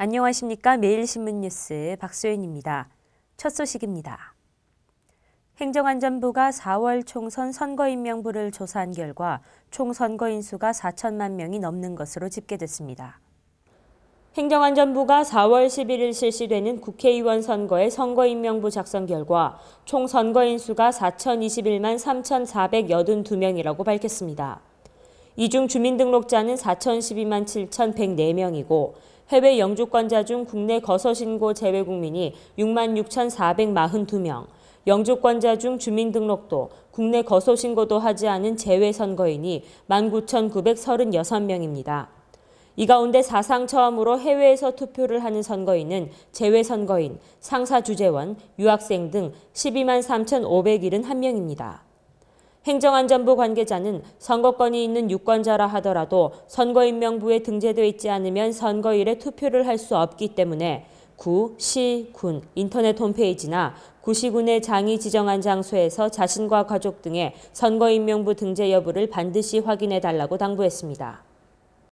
안녕하십니까. 매일신문 뉴스 박소연입니다. 첫 소식입니다. 행정안전부가 4월 총선 선거인명부를 조사한 결과 총 선거인수가 4천만 명이 넘는 것으로 집계됐습니다. 행정안전부가 4월 11일 실시되는 국회의원 선거의 선거인명부 작성 결과 총 선거인수가 4,021만 3,482명이라고 밝혔습니다. 이중 주민등록자는 4,012만 7,104명이고 해외 영주권자 중 국내 거서신고 제외 국민이 6만 6,442명, 영주권자 중 주민등록도 국내 거소신고도 하지 않은 재외선거인이 19,936명입니다. 이 가운데 사상 처음으로 해외에서 투표를 하는 선거인은 재외선거인, 상사주재원, 유학생 등 123,571명입니다. 행정안전부 관계자는 선거권이 있는 유권자라 하더라도 선거인명부에 등재돼 있지 않으면 선거일에 투표를 할 수 없기 때문에 구, 시, 군, 인터넷 홈페이지나 구시군의 장이 지정한 장소에서 자신과 가족 등의 선거인명부 등재 여부를 반드시 확인해 달라고 당부했습니다.